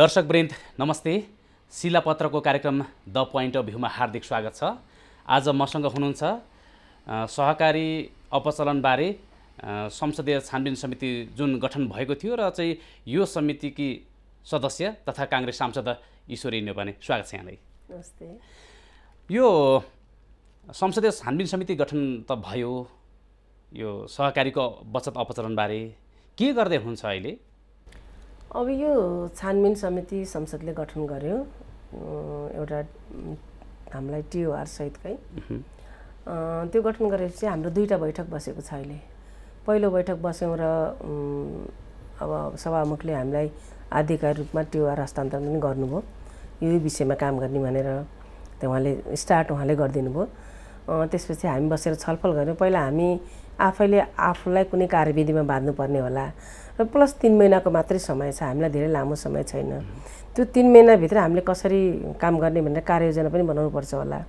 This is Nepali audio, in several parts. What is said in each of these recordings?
दर्शक वृन्द नमस्ते शिलापत्रको कार्यक्रम द पोइन्ट अफ भ्यूमा हार्दिक स्वागत छ आज मसँग हुनुहुन्छ सहकारी अपचलनबारे संसदीय छानबिन समिति जुन गठन भएको थियो र चाहिँ यो समितिकी सदस्य तथा काङ्ग्रेस सांसद ईश्वरी नेवाने स्वागत छ यहाँलाई नमस्ते यो संसदीय छानबिन समिति गठन त भयो यो सहकारीको बचत अपचलनबारे के गर्दै हुन्छ अहिले अब यो छानबिन समिति संसदले गठन गर्यो एउटा हामीलाई टिओआरसहितकै त्यो गठन गरेपछि हाम्रो दुईवटा बैठक बसेको छ अहिले पहिलो बैठक बस्यौँ र अब सभामुखले हामीलाई आधिकारिक रूपमा टिओआर हस्तान्तरण पनि गर्नुभयो यो विषयमा काम गर्ने भनेर त्यो उहाँले स्टार्ट उहाँले गरिदिनु भयो त्यसपछि हामी बसेर छलफल गऱ्यौँ पहिला हामी आफैले आफूलाई कुनै कार्यविधिमा बाँध्नुपर्ने होला र प्लस तिन महिनाको मात्रै समय छ हामीलाई धेरै लामो समय छैन त्यो तिन महिनाभित्र हामीले कसरी काम गर्ने भनेर कार्ययोजना पनि बनाउनुपर्छ होला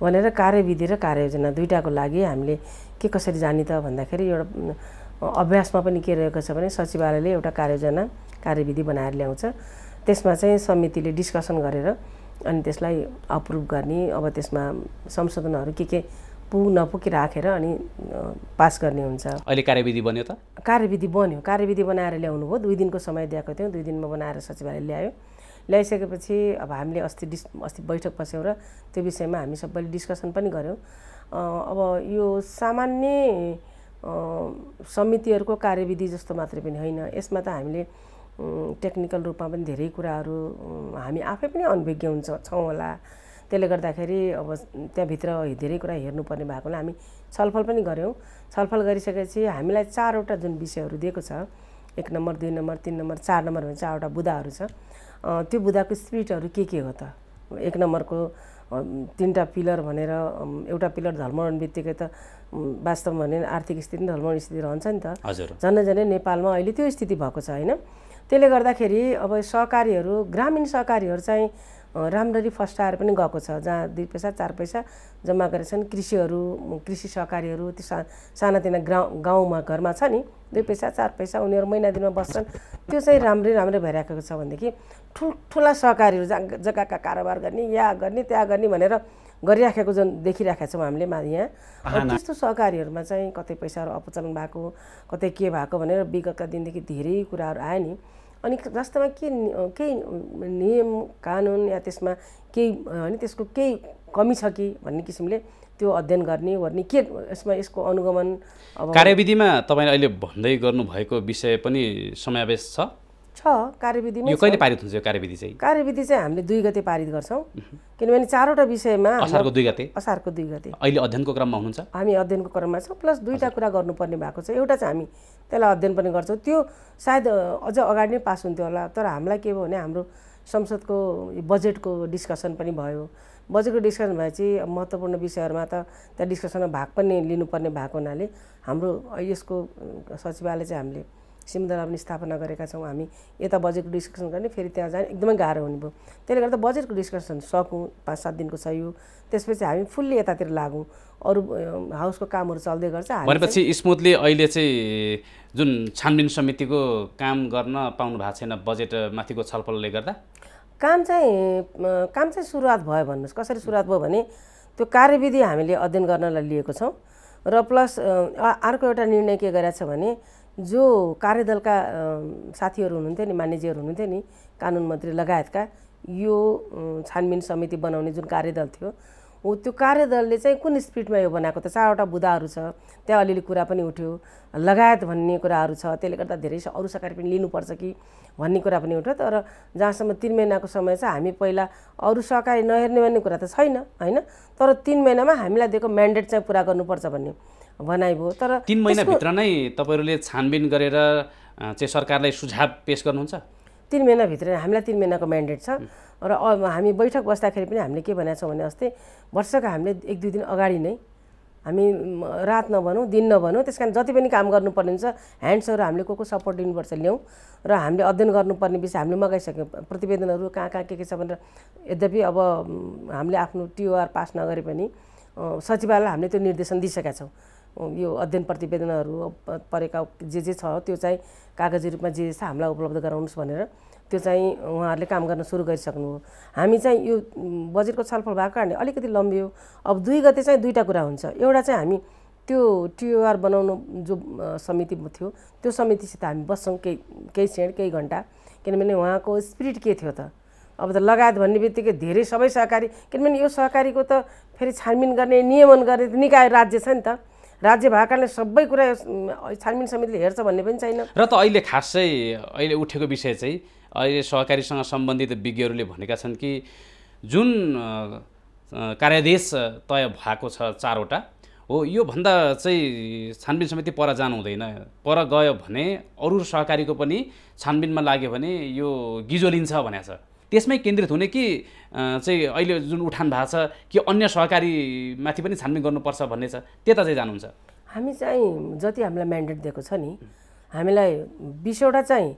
भनेर कार्यविधि र कार्ययोजना दुइटाको लागि हामीले के कसरी जाने त भन्दाखेरि एउटा अभ्यासमा पनि के रहेको छ भने सचिवालयले एउटा कार्ययोजना कार्यविधि बनाएर ल्याउँछ त्यसमा चाहिँ समितिले डिस्कसन गरेर अनि त्यसलाई अप्रुभ गर्ने अब त्यसमा संशोधनहरू के के पुग नपुगी राखेर अनि पास गर्ने हुन्छ अहिले कार्यविधि बन्यो त कार्यविधि बन्यो कार्यविधि बनाएर ल्याउनु भयो दुई दिनको समय दिएको थियौँ दुई दिनमा बनाएर सचिवालय ल्यायो ल्याइसकेपछि अब हामीले अस्ति डिस् अस्ति बैठक बस्यौँ र त्यो विषयमा हामी सबैले डिस्कसन पनि गऱ्यौँ अब यो सामान्य समितिहरूको कार्यविधि जस्तो मात्रै पनि होइन यसमा त हामीले टेक्निकल रूपमा पनि धेरै कुराहरू हामी आफै पनि अनभिज्ञ हुन्छ छौँ होला त्यसले गर्दाखेरि अब त्यहाँभित्र धेरै कुरा हेर्नुपर्ने भएकोले हामी छलफल पनि गऱ्यौँ छलफल गरिसकेपछि हामीलाई चारवटा जुन विषयहरू दिएको छ एक नम्बर दुई नम्बर तिन नम्बर चार नम्बर भने चारवटा बुदाहरू छ त्यो बुदाको स्पिडहरू के के हो त एक नम्बरको तिनवटा पिलर भनेर एउटा पिलर धर्मण बित्तिकै त वास्तवमा भने आर्थिक स्थिति धर्म स्थिति रहन्छ नि त हजुर झन्डै झन्डै नेपालमा अहिले त्यो स्थिति भएको छ होइन त्यसले गर्दाखेरि अब सहकारीहरू ग्रामीण सहकारीहरू चाहिँ राम्ररी फस्टाएर पनि गएको छ जहाँ दुई पैसा चार पैसा जम्मा गरेका छन् कृषिहरू कृषि सहकारीहरू त्यो सा सानातिना गाउँ गाउँमा घरमा छ नि दुई पैसा चार पैसा उनीहरू महिना दिनमा बस्छन् त्यो चाहिँ राम्रै राम्रै भइराखेको छ भनेदेखि ठुल्ठुला सहकारीहरू जहाँ जग्गाका कारोबार गर्ने या गर्ने त्यहाँ गर्ने भनेर गरिराखेको जुन देखिराखेका छौँ हामीले मा यहाँ त्यस्तो सहकारीहरूमा चाहिँ कतै पैसाहरू अपचलन भएको कतै के भएको भनेर विगतका दिनदेखि धेरै कुराहरू आयो नि अनि वास्तवमा के केही नियम कानुन या त्यसमा केही होइन त्यसको केही कमी छ कि भन्ने किसिमले त्यो अध्ययन गर्ने ओर्ने के यसमा यसको अनुगमन कार्यविधिमा तपाईँले अहिले भन्दै गर्नुभएको विषय पनि समावेश छ छ कार्यविधिमा कहिले पारित हुन्छ कार्यविधि चाहिँ कार्यविधि चाहिँ हामीले दुई गते पारित गर्छौँ किनभने चारवटा विषयमा असारको दुई गते असारको दुई गते अहिले अध्ययनको क्रममा हुनुहुन्छ हामी अध्ययनको क्रममा छौँ प्लस दुईवटा कुरा गर्नुपर्ने भएको छ एउटा चाहिँ हामी त्यसलाई अध्ययन पनि गर्छौँ त्यो सायद अझ अगाडि नै पास हुन्थ्यो होला तर हामीलाई के भयो भने हाम्रो संसदको बजेटको डिस्कसन पनि भयो बजेटको डिस्कसन भएपछि महत्त्वपूर्ण विषयहरूमा त त्यहाँ डिस्कसनमा भाग पनि लिनुपर्ने भएको हुनाले हाम्रो यसको सचिवालय चाहिँ हामीले सिमदला पनि स्थापना गरेका छौँ हामी यता बजेटको डिस्कसन गर्ने फेरि त्यहाँ जाने एकदमै गाह्रो हुने भयो त्यसले गर्दा बजेटको डिस्कसन सकौँ पाँच सात दिनको सही त्यसपछि हामी फुल्ली यतातिर लागौँ अरू हाउसको कामहरू चल्दै गर्छ भनेपछि स्मुथली अहिले चाहिँ जुन छानबिन समितिको काम गर्न पाउनु भएको छैन बजेट माथिको छलफलले गर्दा काम चाहिँ काम चाहिँ सुरुवात भयो भन्नुहोस् कसरी सुरुवात भयो भने त्यो कार्यविधि हामीले अध्ययन गर्नलाई लिएको छौँ र प्लस अर्को एउटा निर्णय के गरेछ छ भने जो कार्यदलका साथीहरू हुनुहुन्थ्यो नि मान्यजीहरू हुनुहुन्थ्यो नि कानुन मन्त्री लगायतका यो छानबिन समिति बनाउने जुन कार्यदल थियो हो त्यो कार्यदलले चाहिँ कुन स्पिडमा यो बनाएको त चारवटा बुदाहरू छ त्यहाँ अलिअलि कुरा पनि उठ्यो लगायत भन्ने कुराहरू छ त्यसले गर्दा धेरै अरू सरकारी पनि लिनुपर्छ कि भन्ने कुरा पनि उठ्यो तर जहाँसम्म तिन महिनाको समय छ हामी पहिला अरू सहकारी नहेर्ने भन्ने कुरा त छैन होइन तर तिन महिनामा हामीलाई दिएको म्यान्डेट चाहिँ पुरा गर्नुपर्छ भन्ने भनाइ भयो तर तिन महिनाभित्र नै तपाईँहरूले छानबिन गरेर चाहिँ सरकारलाई सुझाव पेस गर्नुहुन्छ तिन महिनाभित्र हामीलाई तिन महिनाको म्यान्डेट छ र हामी बैठक बस्दाखेरि पनि हामीले के भनेको छौँ भने अस्ति वर्षको हामीले एक दुई दिन अगाडि नै हामी रात नभनौँ दिन नभनौँ त्यस कारण जति पनि काम गर्नुपर्ने हुन्छ ह्यान्ड्सहरू हामीले को को सपोर्ट लिनुपर्छ ल्याउँ र हामीले अध्ययन गर्नुपर्ने विषय हामीले मगाइसक्यौँ प्रतिवेदनहरू कहाँ कहाँ के के छ भनेर यद्यपि अब हामीले आफ्नो टिओआर पास नगरे पनि सचिवालय हामीले त्यो निर्देशन दिइसकेका छौँ यो अध्ययन प्रतिवेदनहरू परेका जे जे छ त्यो चाहिँ कागजी रूपमा जे छ हामीलाई उपलब्ध गराउनुहोस् भनेर त्यो चाहिँ उहाँहरूले काम गर्न सुरु गरिसक्नु हो हामी चाहिँ यो बजेटको छलफल भएको कारणले अलिकति लम्बियो अब दुई गते चाहिँ दुईवटा कुरा हुन्छ एउटा चाहिँ हामी त्यो टिओआर बनाउनु जो समिति थियो त्यो समितिसित हामी बस्छौँ केही केही क्षण केही घन्टा किनभने उहाँको स्पिरिट के थियो त अब त लगायत भन्ने बित्तिकै धेरै सबै सहकारी किनभने यो सहकारीको त फेरि छानबिन गर्ने नियमन गर्ने निकाय राज्य छ नि त राज्य भएकाले सबै कुरा छानबिन समितिले हेर्छ भन्ने पनि छैन र त अहिले खासै अहिले उठेको विषय चाहिँ अहिले सहकारीसँग सम्बन्धित विज्ञहरूले भनेका छन् कि जुन कार्यादेश तय भएको छ चारवटा हो योभन्दा चाहिँ छानबिन समिति पर जानु हुँदैन पर गयो भने अरू सहकारीको पनि छानबिनमा लाग्यो भने यो गिजोलिन्छ भनेको छ त्यसमै केन्द्रित हुने कि चाहिँ अहिले जुन उठान भएको छ कि अन्य सहकारीमाथि पनि छानबिन गर्नुपर्छ भन्ने छ त्यता चाहिँ जानुहुन्छ हामी चाहिँ जति हामीलाई म्यान्डेट दिएको छ नि हामीलाई बिसवटा चाहिँ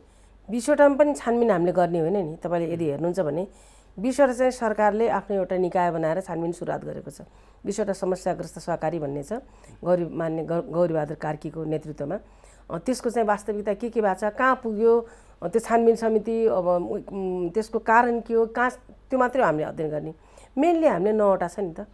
बिसवटामा पनि छानबिन हामीले गर्ने होइन नि तपाईँले यदि हेर्नुहुन्छ भने बिसवटा चाहिँ सरकारले आफ्नो एउटा निकाय बनाएर छानबिन सुरुवात गरेको छ बिसवटा समस्याग्रस्त सहकारी भन्ने छ गौरी मान्य गौरीबहादुर कार्कीको नेतृत्वमा त्यसको चाहिँ वास्तविकता के के भएको छ कहाँ पुग्यो त्यो छानबिन समिति अब त्यसको कारण के हो कहाँ त्यो मात्रै हामीले अध्ययन गर्ने मेनली हामीले नौवटा छ नि त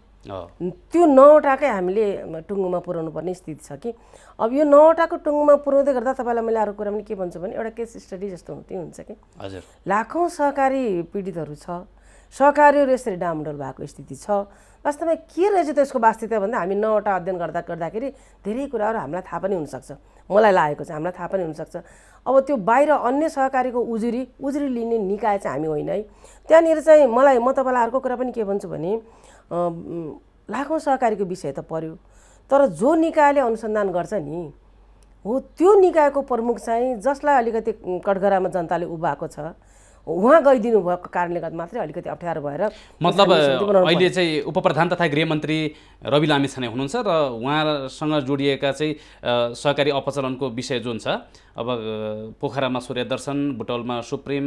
त्यो नौवटाकै हामीले टुङ्गोमा पुर्याउनु पर्ने स्थिति छ कि अब यो नौवटाको टुङ्गोमा पुर्याउँदै गर्दा तपाईँलाई मैले अर्को कुरा पनि के भन्छु भने एउटा केस स्टडी जस्तो हुन्छ कि हजुर लाखौँ सहकारी पीडितहरू छ सहकारीहरू यसरी डामडोल भएको स्थिति छ वास्तवमा के रहेछ त्यसको वास्तविकता भन्दा हामी नौवटा अध्ययन गर्दा गर्दाखेरि धेरै कुराहरू हामीलाई थाहा पनि हुनसक्छ मलाई लागेको चाहिँ हामीलाई थाहा पनि हुनसक्छ अब त्यो बाहिर अन्य सहकारीको उजुरी उजुरी लिने निकाय चाहिँ हामी होइन है त्यहाँनिर चाहिँ मलाई म तपाईँलाई अर्को कुरा पनि के भन्छु भने लाखौँ सहकारीको विषय त पर्यो तर जो निकायले अनुसन्धान गर्छ नि हो त्यो निकायको प्रमुख चाहिँ जसलाई अलिकति कटघरामा जनताले उभाएको छ उहाँ गइदिनु भएको कारणले गर्दा मात्रै अलिकति अप्ठ्यारो भएर मतलब अहिले चाहिँ उपप्रधान तथा गृहमन्त्री रवि लामिछाने हुनुहुन्छ र उहाँसँग जोडिएका चाहिँ सहकारी अपचलनको विषय जुन छ अब पोखरामा सूर्य दर्शन बुटौलमा सुप्रिम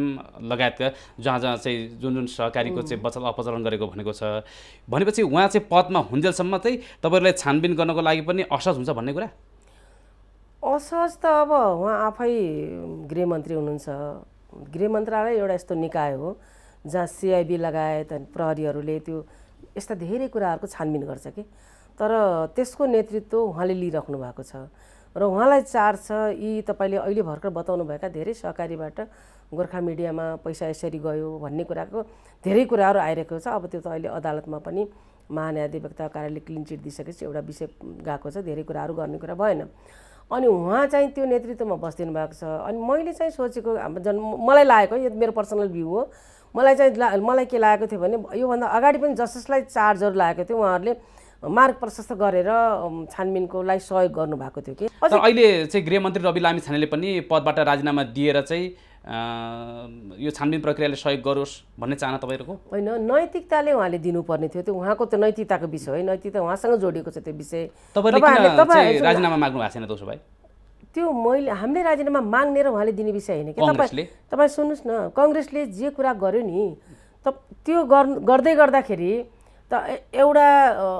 लगायतका जहाँ जहाँ चाहिँ जुन जुन सहकारीको चाहिँ बचल अपचलन गरेको भनेको छ भनेपछि उहाँ चाहिँ पदमा हुन्जेलसम्म चाहिँ तपाईँहरूलाई छानबिन गर्नको लागि पनि असहज हुन्छ भन्ने कुरा असहज त अब उहाँ आफै गृहमन्त्री हुनुहुन्छ गृह मन्त्रालय एउटा यस्तो निकाय हो जहाँ सिआइबी लगायत प्रहरीहरूले त्यो यस्ता धेरै कुराहरूको छानबिन गर्छ कि तर त्यसको नेतृत्व उहाँले लिइराख्नु भएको छ र उहाँलाई चार छ यी तपाईँले अहिले भर्खर बताउनुभएका धेरै सहकारीबाट गोर्खा मिडियामा पैसा यसरी गयो भन्ने कुराको धेरै कुराहरू आइरहेको छ अब त्यो त अहिले अदालतमा पनि महान्याधिवक्ता कार्यालय क्लिन चिट दिइसकेपछि एउटा विषय गएको छ धेरै कुराहरू गर्ने कुरा भएन अनि उहाँ चाहिँ त्यो नेतृत्वमा बसिदिनु भएको छ अनि मैले चाहिँ सोचेको जन मलाई लागेको यो मेरो पर्सनल भ्यू हो मलाई चाहिँ मलाई के लागेको थियो भने योभन्दा अगाडि पनि जसलाई चार्जहरू लागेको थियो उहाँहरूले मार्ग प्रशस्त गरेर छानबिनको लागि सहयोग गर्नुभएको थियो कि अहिले चाहिँ गृहमन्त्री रवि लामी छानेले पनि पदबाट राजीनामा दिएर चाहिँ यो छानबिन प्रक्रियाले सहयोग गरोस् भन्ने चाहना तपाईँहरूको होइन नैतिकताले उहाँले दिनुपर्ने थियो त्यो उहाँको त नैतिकताको विषय है नैतिकता उहाँसँग जोडिएको छ त्यो विषय राजीनामा माग्नु भएको छैन दोस्रो भाइ त्यो मैले हामीले राजीनामा माग्ने र उहाँले दिने विषय होइन कि तपाईँ तपाईँ सुन्नुहोस् न कङ्ग्रेसले जे कुरा गर्यो नि त त्यो गर्दै गर्दाखेरि त एउटा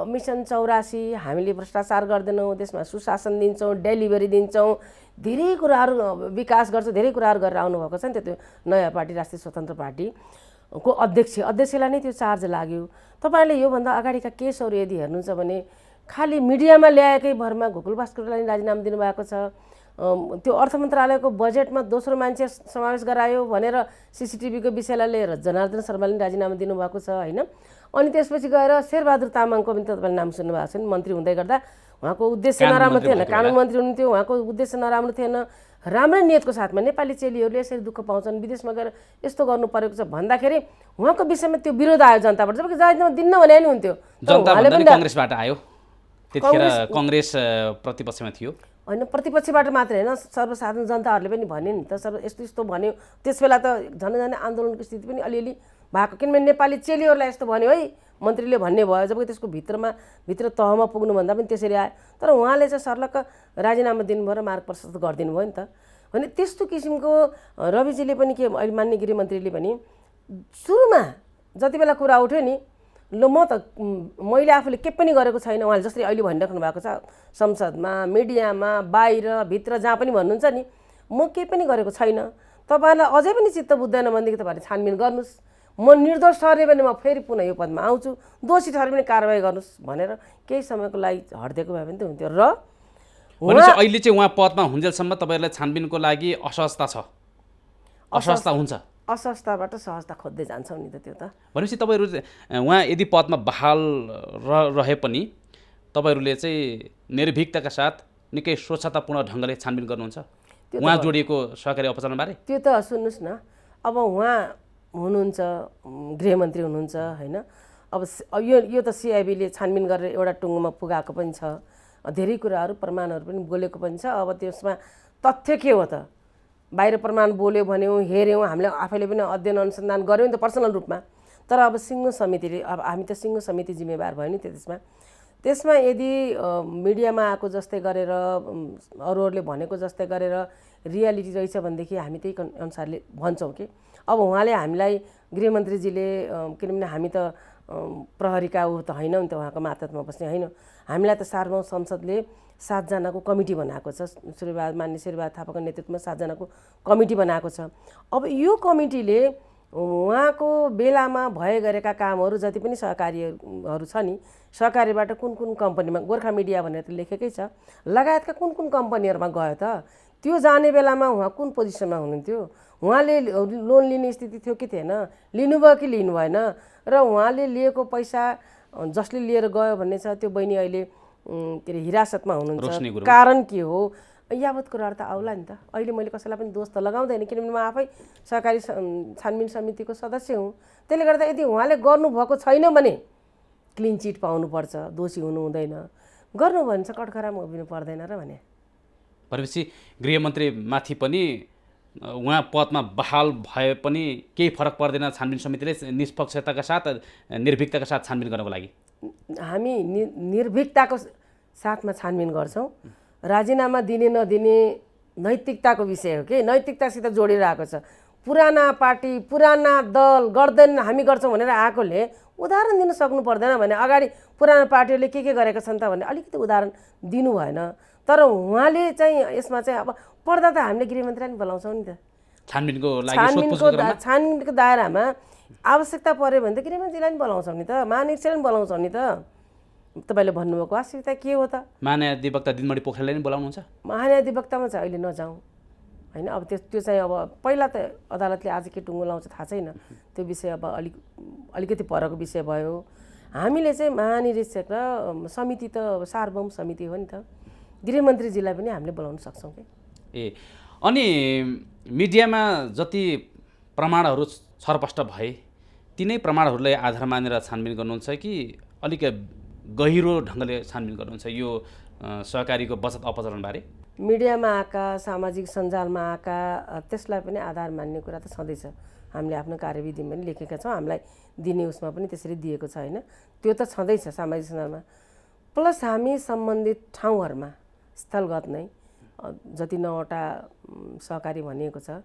मिसन चौरासी हामीले भ्रष्टाचार गर्दैनौँ त्यसमा सुशासन दिन्छौँ डेलिभरी दिन्छौँ धेरै कुराहरू विकास गर्छ धेरै कुराहरू गरेर आउनुभएको छ नि त्यो नयाँ पार्टी राष्ट्रिय स्वतन्त्र पार्टी को अध्यक्ष अध्यक्षलाई नै त्यो चार्ज लाग्यो तपाईँले योभन्दा अगाडिका केसहरू यदि हेर्नुहुन्छ भने खालि मिडियामा ल्याएकै भरमा घुकुल भास्करलाई राजीनामा दिनुभएको छ त्यो अर्थ मन्त्रालयको बजेटमा दोस्रो मान्छे समावेश गरायो भनेर सिसिटिभीको विषयलाई लिएर जनार्दन शर्माले राजीनामा दिनुभएको छ होइन अनि त्यसपछि गएर शेरबहादुर तामाङको पनि तपाईँले नाम सुन्नुभएको छ नि मन्त्री हुँदै गर्दा उहाँको उद्देश्य नराम्रो थिएन कानुन मन्त्री हुनुहुन्थ्यो उहाँको उद्देश्य नराम्रो थिएन राम्रै नियतको साथमा नेपाली चेलीहरूले यसरी दुःख पाउँछन् विदेशमा गएर यस्तो गर्नु परेको छ भन्दाखेरि उहाँको विषयमा त्यो विरोध आयो जनताबाट जबकि जाहिरमा दिन्न भने नि हुन्थ्यो कङ्ग्रेसबाट आयो त्यतिखेर कङ्ग्रेस प्रतिपक्षमा थियो होइन प्रतिपक्षबाट मात्र होइन सर्वसाधारण जनताहरूले पनि भन्यो नि त सर्व यस्तो यस्तो भन्यो त्यस बेला त झन् झन् आन्दोलनको स्थिति पनि अलिअलि भएको किनभने नेपाली चेलीहरूलाई यस्तो भन्यो है मन्त्रीले भन्ने भयो जब त्यसको भित्रमा भित्र तहमा पुग्नुभन्दा पनि त्यसरी आयो तर उहाँले चाहिँ सर्लक्क राजीनामा दिनुभयो र मार्ग प्रशस्त गरिदिनु भयो नि त भने त्यस्तो किसिमको रविजीले पनि के अहिले मान्य गृहमन्त्रीले मन्त्रीले पनि सुरुमा जति बेला कुरा उठ्यो नि ल म त मैले आफूले के पनि गरेको छैन उहाँले जसरी अहिले भनिराख्नु भएको छ संसदमा मिडियामा बाहिर भित्र जहाँ पनि भन्नुहुन्छ नि म केही पनि गरेको छैन तपाईँहरूलाई अझै पनि चित्त बुझ्दैन भनेदेखि तपाईँहरूले छानबिन गर्नुहोस् म निर्दोष ठहरेँ भने म फेरि पुनः यो पदमा आउँछु दोषी ठहरे पनि कारवाही गर्नुहोस् भनेर केही समयको लागि हटिदिएको भए पनि त हुन्थ्यो र अहिले चाहिँ उहाँ पदमा हुन्जेलसम्म तपाईँहरूलाई छानबिनको लागि असहजता छ असहजता हुन्छ असहजताबाट सहजता खोज्दै जान्छौँ नि त त्यो त भनेपछि तपाईँहरू उहाँ यदि पदमा बहाल रहे पनि तपाईँहरूले चाहिँ निर्भीकताका साथ निकै स्वच्छतापूर्ण ढङ्गले छानबिन गर्नुहुन्छ उहाँ जोडिएको सहकारी अपचारबारे त्यो त सुन्नुहोस् न अब उहाँ हुनुहुन्छ गृहमन्त्री हुनुहुन्छ होइन अब यो यो त सिआइबीले छानबिन गरेर एउटा टुङ्गोमा पुगाएको पनि छ धेरै कुराहरू प्रमाणहरू पनि बोलेको पनि छ अब त्यसमा तथ्य के हो त बाहिर प्रमाण बोल्यो भन्यौँ हेऱ्यौँ हामीले आफैले पनि अध्ययन अनुसन्धान गऱ्यौँ नि त पर्सनल रूपमा तर अब सिङ्गो समितिले अब हामी त सिङ्गो समिति जिम्मेवार भयो नि त त्यसमा त्यसमा यदि मिडियामा आएको जस्तै गरेर अरूहरूले भनेको जस्तै गरेर रियालिटी रहेछ भनेदेखि हामी त्यही अनुसारले भन्छौँ कि अब उहाँले हामीलाई गृहमन्त्रीजीले किनभने हामी त प्रहरीका ऊ त होइन नि त उहाँको मातहतमा बस्ने होइन हामीलाई त सार्वभौम संसदले सातजनाको कमिटी बनाएको छ श्रीबाद मान्य श्रीबहाद थापाको नेतृत्वमा सातजनाको कमिटी बनाएको छ अब यो कमिटीले उहाँको बेलामा भए गरेका कामहरू जति पनि सहकारीहरू छ नि सहकारीबाट कुन कुन कम्पनीमा गोर्खा मिडिया भनेर त लेखेकै छ लगायतका कुन कुन कम्पनीहरूमा गयो त त्यो जाने बेलामा उहाँ कुन पोजिसनमा हुनुहुन्थ्यो उहाँले लोन लिने स्थिति थियो कि थिएन लिनुभयो कि लिनु भएन र उहाँले लिएको पैसा जसले लिएर गयो भन्ने छ त्यो बहिनी अहिले के अरे हिरासतमा हुनुहुन्छ कारण के हो यावत कुराहरू त आउला नि त अहिले मैले कसैलाई पनि दोष त लगाउँदैन किनभने म आफै सहकारी छानबिन समितिको सदस्य हुँ त्यसले गर्दा यदि उहाँले गर्नुभएको छैन भने क्लिन चिट पाउनुपर्छ दोषी हुनु हुँदैन गर्नु भने चाहिँ कटखरामा उभिनु पर्दैन र भने भनेपछि गृहमन्त्रीमाथि पनि उहाँ पदमा बहाल भए पनि केही फरक पर्दैन छानबिन समितिले निष्पक्षताका साथ निर्भीकताका साथ छानबिन गर्नको लागि हामी नि निर्भिकताको साथमा छानबिन गर्छौँ राजीनामा दिने नदिने नैतिकताको विषय हो कि नैतिकतासित जोडिरहेको छ पुराना पार्टी पुराना दल गर्दैन हामी गर्छौँ भनेर आएकोले उदाहरण दिन सक्नु पर्दैन भने अगाडि पुराना पार्टीहरूले के के गरेका छन् त भने अलिकति उदाहरण दिनु भएन तर उहाँले चाहिँ यसमा चाहिँ अब पर्दा त हामीले गृहमन्त्रीलाई नि बोलाउँछौँ नि त छानबिनको छानबिनको छानबिनको दायरामा आवश्यकता पऱ्यो भने त गृहमन्त्रीलाई नि बोलाउँछौँ नि त महानिरीक्षकलाई नि बोलाउँछौँ नि त तपाईँले भन्नुभएको आवश्यकता के हो त महानधिवक्ता दिनमणि पोखरेललाई नि बोलाउनुहुन्छ महानधिवक्तामा चाहिँ अहिले नजाउँ होइन अब त्यो त्यो चाहिँ अब पहिला त अदालतले आज के टुङ्गो लाउँछ थाहा छैन त्यो विषय अब अलिक अलिकति परको विषय भयो हामीले चाहिँ महानिरीक्षक र समिति त सार्वभौम समिति हो नि त गृहमन्त्रीजीलाई पनि हामीले बोलाउन सक्छौँ कि ए अनि मिडियामा जति प्रमाणहरू छरपष्ट भए तिनै प्रमाणहरूलाई आधार मानेर छानबिन गर्नुहुन्छ कि अलिक गहिरो ढङ्गले छानबिन गर्नुहुन्छ यो सहकारीको बचत अपचरणबारे मिडियामा आएका सामाजिक सञ्जालमा आएका त्यसलाई पनि आधार मान्ने कुरा त छँदैछ हामीले आफ्नो कार्यविधिमा पनि लेखेका छौँ हामीलाई दिने उसमा पनि त्यसरी दिएको छ होइन त्यो त छँदैछ सामाजिक सञ्जालमा प्लस हामी सम्बन्धित ठाउँहरूमा स्थलगत नै जति नौवटा सहकारी भनिएको छ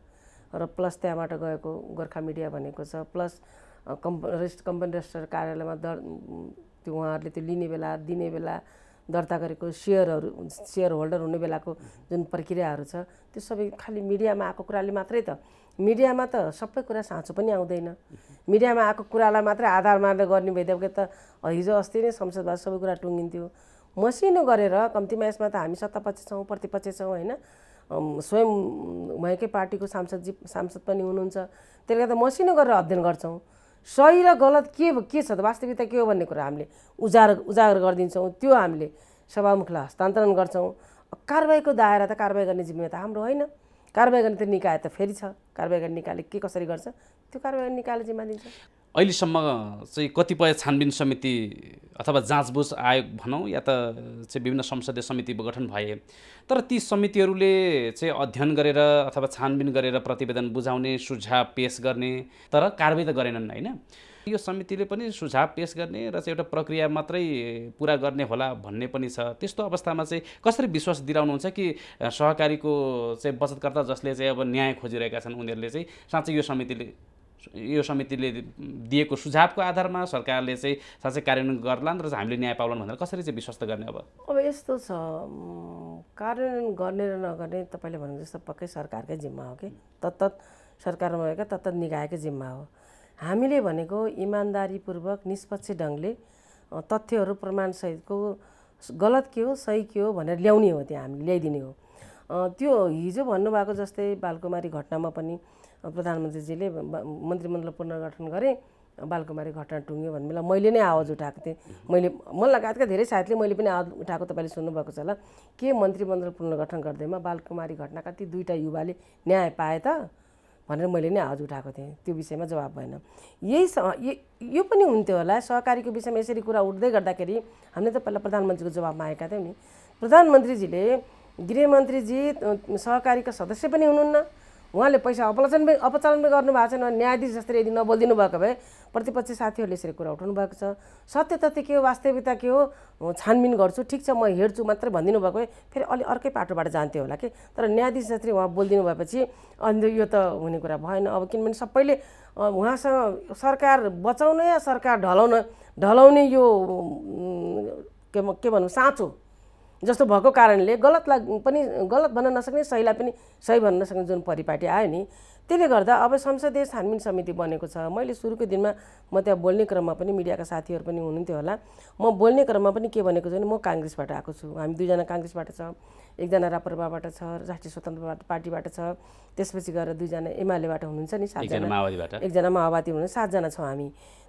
र प्लस त्यहाँबाट गएको गोर्खा मिडिया भनेको छ प्लस कम्प रेस्ट कम्पनी रेस्टर कार्यालयमा दर त्यो उहाँहरूले त्यो लिने बेला दिने बेला दर्ता गरेको सेयरहरू सेयर होल्डर हुने बेलाको जुन प्रक्रियाहरू छ त्यो सबै खालि मिडियामा आएको कुराले मात्रै त मिडियामा त सबै कुरा साँचो पनि आउँदैन मिडियामा आएको कुरालाई मात्रै आधार मानेर गर्ने भइदिएको त हिजो अस्ति नै संसदबाट सबै कुरा टुङ्गिन्थ्यो मसिनो गरेर कम्तीमा यसमा त हामी सत्तापक्ष छौँ प्रतिपक्ष छौँ होइन स्वयं भएकै पार्टीको सांसदजी सांसद पनि हुनुहुन्छ त्यसले गर्दा मसिनो गरेर अध्ययन गर्छौँ सही र गलत के के छ त वास्तविकता के हो भन्ने कुरा हामीले उजागर उजागर गरिदिन्छौँ त्यो हामीले सभामुखलाई हस्तान्तरण गर्छौँ कारवाहीको दायरा त कारवाही गर्ने जिम्मेवार त हाम्रो होइन कारवाही गर्ने त निकाय त फेरि छ कारवाही गर्ने निकायले के कसरी गर्छ त्यो कारवाही गर्ने निकायले जिम्मा दिन्छ अहिलेसम्म चाहिँ कतिपय छानबिन समिति अथवा जाँचबुझ आयोग भनौँ या त चाहिँ विभिन्न संसदीय समिति गठन भए तर ती समितिहरूले चाहिँ अध्ययन गरेर अथवा छानबिन गरेर प्रतिवेदन बुझाउने सुझाव पेस गर्ने तर कारवाही त गरेनन् होइन यो समितिले पनि सुझाव पेस गर्ने र चाहिँ एउटा प्रक्रिया मात्रै पुरा गर्ने होला भन्ने पनि छ त्यस्तो अवस्थामा चाहिँ कसरी विश्वास दिलाउनुहुन्छ कि सहकारीको चाहिँ बचतकर्ता जसले चाहिँ अब न्याय खोजिरहेका छन् उनीहरूले चाहिँ साँच्चै यो समितिले यो समितिले दिएको सुझावको आधारमा सरकारले चाहिँ साँच्चै कार्यान्वयन गर्लान् र हामीले न्याय पाउलान् भनेर कसरी चाहिँ विश्वस्त गर्ने अब अब यस्तो छ कार्यान्वयन गर्ने र नगर्ने तपाईँले भनेको जस्तो पक्कै सरकारकै जिम्मा हो कि तत्त सरकारमा भएका तत्त निकायकै जिम्मा हो हामीले भनेको इमान्दारीपूर्वक निष्पक्ष ढङ्गले तथ्यहरू प्रमाणसहितको गलत के हो सही के हो भनेर ल्याउने हो त्यहाँ हामीले ल्याइदिने हो त्यो हिजो भन्नुभएको जस्तै बालकुमारी घटनामा पनि प्रधानमन्त्रीजीले मन्त्रीमण्डल पुनर्गठन गरे बालकुमारी घटना टुङ्ग्यो भन्ने बेला मैले नै आवाज उठाएको थिएँ मैले मन लगायतका धेरै साथीले मैले पनि आवाज उठाएको तपाईँले सुन्नुभएको छ होला के मन्त्रीमण्डल पुनर्गठन गर्दैमा बालकुमारी घटनाका ती दुईवटा युवाले न्याय पाए त भनेर मैले नै आवाज उठाएको थिएँ त्यो विषयमा जवाब भएन यही यो पनि हुन्थ्यो होला सहकारीको विषयमा यसरी कुरा उठ्दै गर्दाखेरि हामीले त पहिला प्रधानमन्त्रीको जवाब मागेका थियौँ नि प्रधानमन्त्रीजीले गृहमन्त्रीजी सहकारीका सदस्य पनि हुनुहुन्न उहाँले पैसा अपचलन अपचालन गर्नु भएको छैन न्यायाधीश जस्तै यदि नबोलिदिनु भएको भए प्रतिपक्ष साथीहरूले यसरी कुरा उठाउनु भएको छ सत्य तथ्य के हो वास्तविकता के हो छानबिन गर्छु ठिक छ म हेर्छु मात्रै भनिदिनु भएको भए फेरि अलि अर्कै पाटोबाट जान्थ्यो होला कि तर न्यायाधीश जस्तै उहाँ बोलिदिनु भएपछि अन्त यो त हुने कुरा भएन अब किनभने सबैले उहाँसँग सरकार बचाउन या सरकार ढलाउन ढलाउने यो के के भनौँ साँचो जस्तो भएको कारणले गलत पनि गलत भन्न नसक्ने सहीलाई पनि सही भन्न नसक्ने जुन परिपाटी आयो नि त्यसले गर्दा अब संसदीय छानबिन समिति बनेको छ मैले सुरुको दिनमा म त्यहाँ बोल्ने क्रममा पनि मिडियाका साथीहरू पनि हुनुहुन्थ्यो होला म बोल्ने क्रममा पनि के भनेको छु भने म काङ्ग्रेसबाट आएको छु हामी दुईजना काङ्ग्रेसबाट छ एकजना राप्रपाबाट छ राष्ट्रिय स्वतन्त्र पार्टीबाट छ त्यसपछि गएर दुईजना एमालेबाट हुनुहुन्छ नि सातजना एकजना माओवादी हुनुहुन्छ सातजना छौँ हामी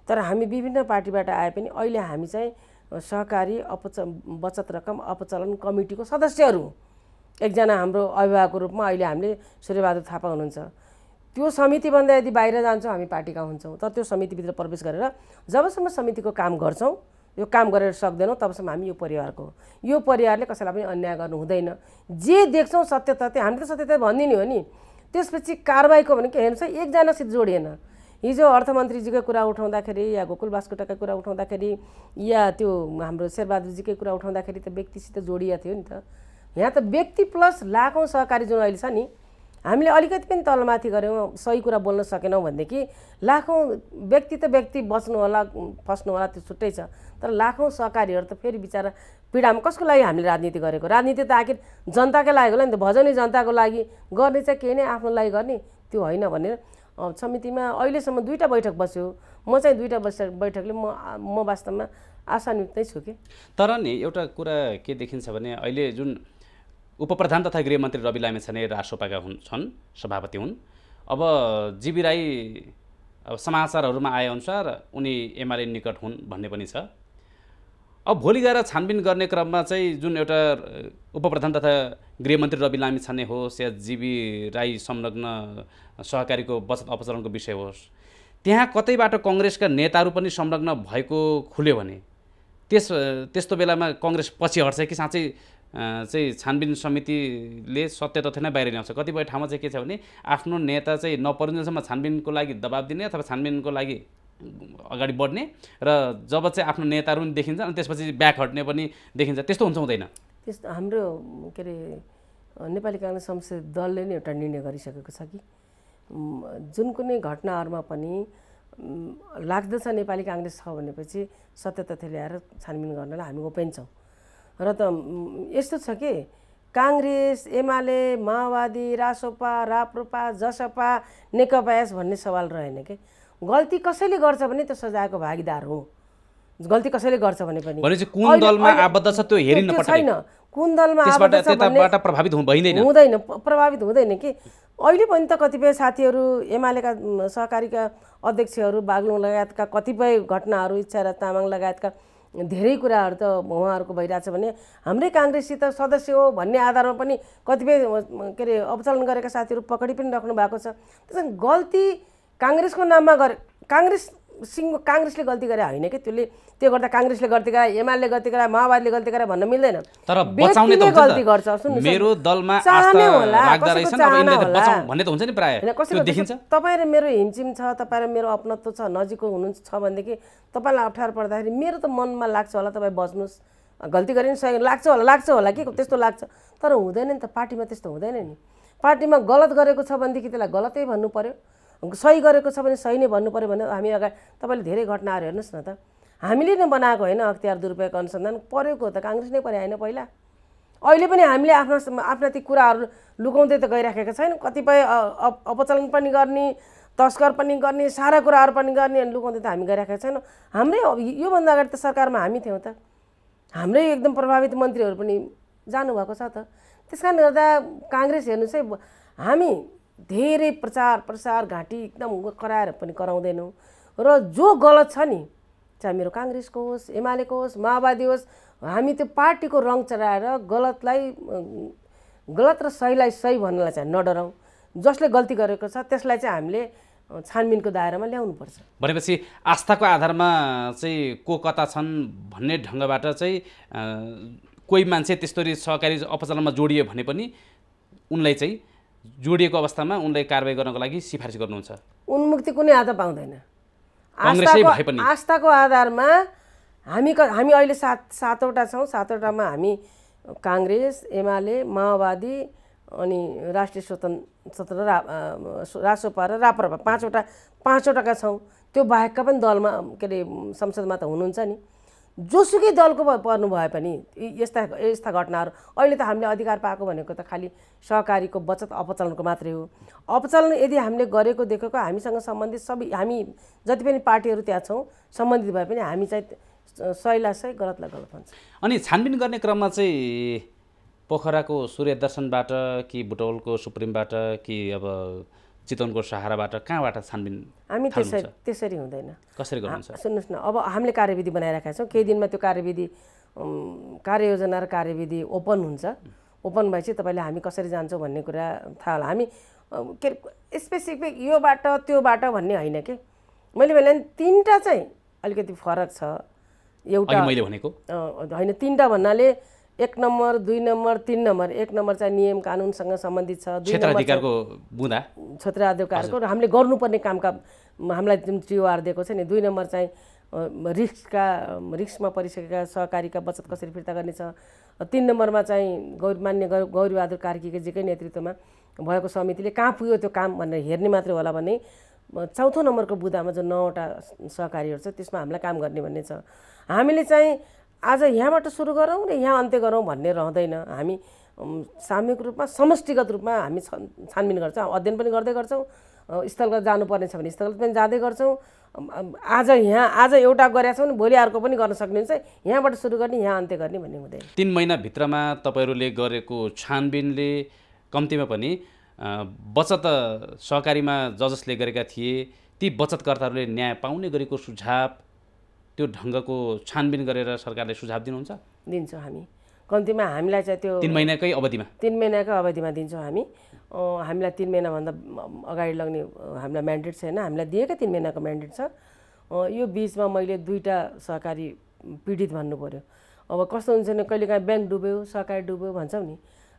तर हामी विभिन्न पार्टीबाट आए पनि अहिले हामी चाहिँ सहकारी अपच बचत रकम अपचलन कमिटीको सदस्यहरू एकजना हाम्रो अभिभावकको रूपमा अहिले हामीले सूर्यबहादुर थापा हुनुहुन्छ त्यो समितिभन्दा यदि बाहिर जान्छौँ हामी पार्टीका हुन्छौँ तर त्यो समितिभित्र प्रवेश गरेर जबसम्म समितिको काम गर्छौँ यो काम गरेर सक्दैनौँ तबसम्म हामी यो परिवारको यो परिवारले कसैलाई पनि अन्याय गर्नु हुँदैन जे देख्छौँ सत्य तथ्य हामीले त सत्य त भनिदिने हो नि त्यसपछि कारवाहीको भने के हेर्नुहोस् एकजनासित जोडिएन हिजो अर्थमन्त्रीजीको कुरा उठाउँदाखेरि या गोकुल बास्कोटाका कुरा उठाउँदाखेरि या त्यो हाम्रो शेरबहादुरजीकै कुरा उठाउँदाखेरि त व्यक्तिसित जोडिएको थियो नि त यहाँ त व्यक्ति प्लस लाखौँ सहकारी जुन अहिले छ नि हामीले अलिकति पनि तलमाथि गऱ्यौँ सही कुरा बोल्न सकेनौँ भनेदेखि लाखौँ व्यक्ति त व्यक्ति बस्नु होला फस्नु होला त्यो छुट्टै छ तर लाखौँ सहकारीहरू त फेरि बिचरा पीडामा कसको लागि हामीले राजनीति गरेको राजनीति त आखिर जनताकै लागि होला नि त भजनी जनताको लागि गर्ने चाहिँ केही नै आफ्नो लागि गर्ने त्यो होइन भनेर समितिमा अहिलेसम्म दुईवटा बैठक बस्यो म चाहिँ दुईवटा बस बैठकले म म वास्तवमा आशान्वित नै छु कि तर नि एउटा कुरा के देखिन्छ भने अहिले जुन उपप्रधान तथा गृहमन्त्री रवि लामेछाने राष्ट्रपाका हुन् छन् सभापति हुन् अब जीवी राई अब समाचारहरूमा आएअनुसार उनी एमआलए निकट हुन् भन्ने पनि छ अब भोलि गएर छानबिन गर्ने क्रममा चाहिँ जुन एउटा उपप्रधान तथा गृहमन्त्री रवि लामी छाने होस् या जीवी राई संलग्न सहकारीको बचत अपचरणको विषय होस् त्यहाँ कतैबाट कङ्ग्रेसका नेताहरू पनि संलग्न भएको खुल्यो भने त्यस त्यस्तो बेलामा कङ्ग्रेस पछि हट्छ कि साँच्चै चाहिँ छानबिन समितिले सत्य तथ्य नै बाहिर ल्याउँछ कतिपय ठाउँमा चाहिँ के छ भने आफ्नो नेता चाहिँ नपरिन्जेलसम्म छानबिनको लागि दबाब दिने अथवा छानबिनको लागि अगाडि बढ्ने र जब चाहिँ आफ्नो नेताहरू पनि देखिन्छ अनि त्यसपछि ब्याक हट्ने पनि देखिन्छ त्यस्तो हुन्छ हुँदैन त्यस्तो हाम्रो के अरे नेपाली काङ्ग्रेस संसदीय दलले नै एउटा निर्णय गरिसकेको छ कि जुन कुनै घटनाहरूमा पनि लाग्दछ नेपाली काङ्ग्रेस छ भनेपछि सत्य तथ्य ल्याएर छानबिन गर्नलाई हामी ओपेन छौँ र त यस्तो छ कि काङ्ग्रेस एमाले माओवादी रासोपा राप्रोपा जसपा नेकपाएस भन्ने सवाल रहेन कि गल्ती कसैले गर्छ भने त्यो सजायको भागीदार हो गल्ती कसैले गर्छ भने पनि कुन दलमा आबद्ध छ त्यो हेरिन छैन कुन दलमा प्रभावित हुँदैन प्रभावित हुँदैन कि अहिले पनि त कतिपय साथीहरू एमालेका सहकारीका अध्यक्षहरू बागलुङ लगायतका कतिपय घटनाहरू इच्छा र तामाङ लगायतका धेरै कुराहरू त उहाँहरूको भइरहेछ भने हाम्रै काङ्ग्रेससित सदस्य हो भन्ने आधारमा पनि कतिपय के अरे अवचलन गरेका साथीहरू पक्रि पनि राख्नु भएको छ त्यस गल्ती काङ्ग्रेसको नाममा गरे काङ्ग्रेस सिंह काङ्ग्रेसले गल्ती गरे होइन कि त्यसले त्यो गर्दा काङ्ग्रेसले गल्ती गरे एमाले गल्ती गरे माओवादीले गल्ती गरे भन्न मिल्दैन तर बचाउने त गल्ती गर्छ मेरो दलमा बचाउ भन्ने त हुन्छ नि प्राय कसरी देखिन्छ तपाईँ र मेरो हिमचिम छ तपाईँ र मेरो अपनत्व छ नजिकको हुनुहुन्छ छ भनेदेखि तपाईँलाई अप्ठ्यारो पर्दाखेरि मेरो त मनमा लाग्छ होला तपाईँ बच्नुहोस् गल्ती गरे नि सही लाग्छ होला लाग्छ होला के त्यस्तो लाग्छ तर हुँदैन नि त पार्टीमा त्यस्तो हुँदैन नि पार्टीमा गलत गरेको छ भनेदेखि त्यसलाई गलतै भन्नु पऱ्यो सही गरेको छ भने सही नै भन्नु पऱ्यो भने हामी अगाडि तपाईँले धेरै घटनाहरू हेर्नुहोस् न त हामीले नै बनाएको होइन अख्तियार दुरुपयोग अनुसन्धान परेको त काङ्ग्रेस नै पऱ्यो होइन पहिला अहिले पनि हामीले आफ्ना आफ्ना ती कुराहरू लुकाउँदै त गइराखेका छैन कतिपय अपचलन पनि गर्ने तस्कर पनि गर्ने सारा कुराहरू पनि गर्ने अनि लुकाउँदै त हामी गइराखेका छैनौँ हाम्रै योभन्दा अगाडि त सरकारमा हामी थियौँ त हाम्रै एकदम प्रभावित मन्त्रीहरू पनि जानुभएको छ त त्यस कारणले गर्दा काङ्ग्रेस हेर्नुहोस् है हामी धेरै प्रचार प्रसार घाँटी एकदम कराएर पनि कराउँदैनौँ र जो गलत छ नि चाहे मेरो काङ्ग्रेसको होस् एमालेको होस् माओवादी होस् हामी त्यो पार्टीको रङ चढाएर गलतलाई गलत र सहीलाई सही भन्नलाई चाहिँ नडराउँ जसले गल्ती गरेको छ त्यसलाई चाहिँ हामीले छानबिनको दायरामा ल्याउनुपर्छ भनेपछि आस्थाको आधारमा चाहिँ को कता छन् भन्ने ढङ्गबाट चाहिँ कोही मान्छे त्यस्तो सहकारी अपचलनमा जोडियो भने पनि उनलाई चाहिँ जोडिएको अवस्थामा उनले कारवाही गर्नको लागि सिफारिस गर्नुहुन्छ उन्मुक्ति कुनै आधा पाउँदैन आस्थाको आधारमा हामी क हामी अहिले सात सातवटा छौँ सातवटामा हामी काङ्ग्रेस एमाले माओवादी अनि राष्ट्रिय स्वतन्त्र रासोपा र राप्रपा पाँचवटा पाँचवटाका छौँ त्यो बाहेकका पनि दलमा के अरे संसदमा त हुनुहुन्छ नि जोसुकै दलको पर्नु भए पनि यस्ता यस्ता घटनाहरू अहिले त हामीले अधिकार पाएको भनेको त खालि सहकारीको बचत अपचलनको मात्रै हो अपचलन यदि हामीले गरेको देखेको हामीसँग सम्बन्धित सबै हामी जति पनि पार्टीहरू त्यहाँ छौँ सम्बन्धित भए पनि हामी चाहिँ सहीलाई सही गलतलाई गलत भन्छ अनि छानबिन गर्ने क्रममा चाहिँ पोखराको सूर्य दर्शनबाट कि बुटौलको सुप्रिमबाट कि अब चितवनको सहाराबाट कहाँबाट छानबिन हामी त्यसरी त्यसरी हुँदैन कसरी गर्नुहुन्छ सुन्नुहोस् न अब हामीले कार्यविधि बनाइरहेका छौँ केही दिनमा त्यो कार्यविधि कार्ययोजना र कार्यविधि ओपन हुन्छ ओपन भएपछि तपाईँले हामी कसरी जान्छौँ भन्ने कुरा थाहा होला हामी के स्पेसिफिक योबाट त्योबाट भन्ने होइन कि मैले भने तिनवटा चाहिँ अलिकति फरक छ एउटा मैले भनेको होइन तिनवटा भन्नाले एक नम्बर दुई नम्बर तिन नम्बर एक नम्बर चाहिँ नियम कानुनसँग सम्बन्धित छ क्षेत्राधिकारको बुँदा क्षेत्राधिकारको र हामीले गर्नुपर्ने कामका हामीलाई जुन टिओआर दिएको छ नि दुई नम्बर चाहिँ रिक्सका रिक्समा परिसकेका सहकारीका बचत कसरी फिर्ता गर्ने छ तिन नम्बरमा चाहिँ गौरमान्य गौरीबहादुर कार्कीजीकै नेतृत्वमा भएको समितिले कहाँ पुग्यो त्यो काम भनेर हेर्ने मात्रै होला भने चौथो नम्बरको बुदामा जो नौवटा सहकारीहरू छ त्यसमा हामीलाई काम गर्ने भन्ने छ हामीले चाहिँ आज यहाँबाट सुरु गरौँ र यहाँ अन्त्य गरौँ भन्ने रहँदैन हामी सामूहिक रूपमा समष्टिगत रूपमा हामी छानबिन गर्छौँ अध्ययन पनि गर्दै गर्छौँ स्थलगत जानुपर्ने छ भने स्थलगत पनि जाँदै गर्छौँ आज यहाँ आज एउटा गरेका छौँ भोलि अर्को पनि गर्न सक्ने हुन्छ यहाँबाट सुरु गर्ने यहाँ अन्त्य गर्ने भन्ने हुँदैन तिन महिनाभित्रमा तपाईँहरूले गरेको छानबिनले कम्तीमा पनि बचत सहकारीमा जजसले गरेका थिए ती बचतकर्ताहरूले न्याय पाउने गरेको सुझाव त्यो ढङ्गको छानबिन गरेर सरकारले सुझाव दिनुहुन्छ दिन्छौँ हामी कम्तीमा हामीलाई चाहिँ त्यो तिन महिनाकै अवधिमा तिन महिनाकै अवधिमा दिन्छौँ हामी हामीलाई तिन महिनाभन्दा अगाडि लग्ने हामीलाई म्यान्डेट छैन हामीलाई दिएकै तिन महिनाको म्यान्डेट छ यो बिचमा मैले दुईवटा सहकारी पीडित भन्नु पऱ्यो अब कस्तो हुन्छ भने कहिलेकाहीँ ब्याङ्क डुब्यो सहकारी डुब्यो भन्छौँ नि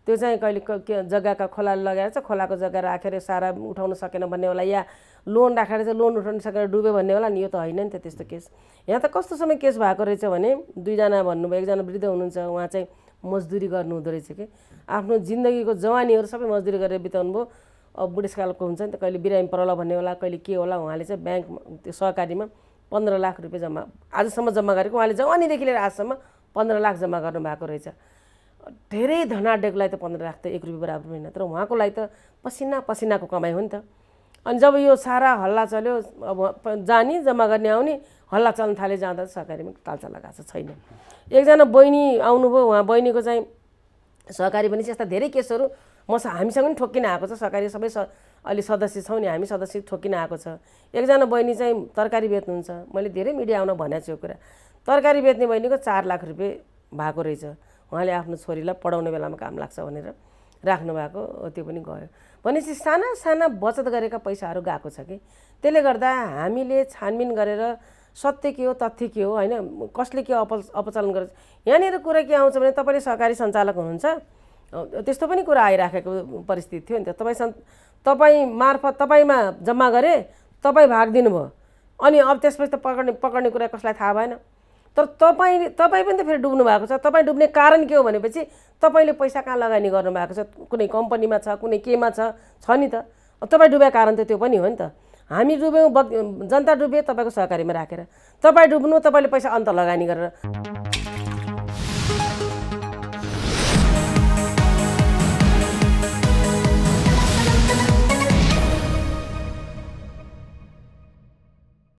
त्यो चाहिँ कहिले जग्गाका खोला लगाएर चाहिँ खोलाको जग्गा राखेर सारा उठाउन सकेन भन्ने होला या लोन राखेर चाहिँ लोन उठाउन सकेर डुब्यो भन्ने होला नि यो त होइन नि त त्यस्तो केस यहाँ त कस्तो समय केस भएको रहेछ भने दुईजना भन्नुभयो एकजना वृद्ध हुनुहुन्छ उहाँ चाहिँ मजदुरी गर्नुहुँदो रहेछ कि आफ्नो जिन्दगीको जवानीहरू सबै मजदुरी गरेर बिताउनु भयो अब बुढेसकालको हुन्छ नि त कहिले बिरामी परला भन्ने होला कहिले के होला उहाँले चाहिँ ब्याङ्क त्यो सहकारीमा पन्ध्र लाख रुपियाँ जम्मा आजसम्म जम्मा गरेको उहाँले जवानीदेखि लिएर आजसम्म पन्ध्र लाख जम्मा गर्नुभएको रहेछ धेरै धनाडेकोलाई त पन्ध्र लाख त एक रुपियाँ बराबर होइन तर उहाँको लागि त पसिना पसिनाको कमाइ हो नि त अनि जब यो सारा हल्ला चल्यो अब जाने जम्मा गर्ने आउने हल्ला चल्न थाले जाँदा सहकारीमा तालचा लगाएको छैन एकजना बहिनी आउनुभयो उहाँ बहिनीको चाहिँ सहकारी पनि यस्ता धेरै केसहरू म हामीसँग पनि ठोकिन आएको छ सहकारी सबै स अहिले सदस्य छौँ नि हामी सदस्य ठोकिन आएको छ एकजना बहिनी चाहिँ तरकारी बेच्नुहुन्छ मैले धेरै मिडिया आउन भनेको छु यो कुरा तरकारी बेच्ने बहिनीको चार लाख रुपियाँ भएको रहेछ उहाँले आफ्नो छोरीलाई पढाउने बेलामा काम लाग्छ भनेर राख्नु भएको त्यो पनि गयो भनेपछि साना साना बचत गरेका पैसाहरू गएको छ कि त्यसले गर्दा हामीले छानबिन गरेर सत्य के हो तथ्य के हो होइन कसले के अप अपचालन गर्छ यहाँनिर कुरा के आउँछ भने तपाईँले सहकारी सञ्चालक हुनुहुन्छ त्यस्तो पनि कुरा आइराखेको परिस्थिति थियो नि त तपाईँ सन् तपाईँ मार्फत तपाईँमा जम्मा गरे तपाईँ भाग दिनुभयो अनि अब त्यसपछि त पक्रने पक्रने कुरा कसलाई थाहा भएन तर तपाईँ तपाईँ पनि त फेरि डुब्नु भएको छ तपाईँ डुब्ने कारण के हो भनेपछि तपाईँले पैसा कहाँ लगानी गर्नुभएको छ कुनै कम्पनीमा छ कुनै केमा छ छ नि त तपाईँ डुबेको कारण त त्यो पनि हो नि त हामी डुब्यौँ जनता डुब्यो तपाईँको सहकारीमा राखेर तपाईँ डुब्नु तपाईँले पैसा अन्त लगानी गरेर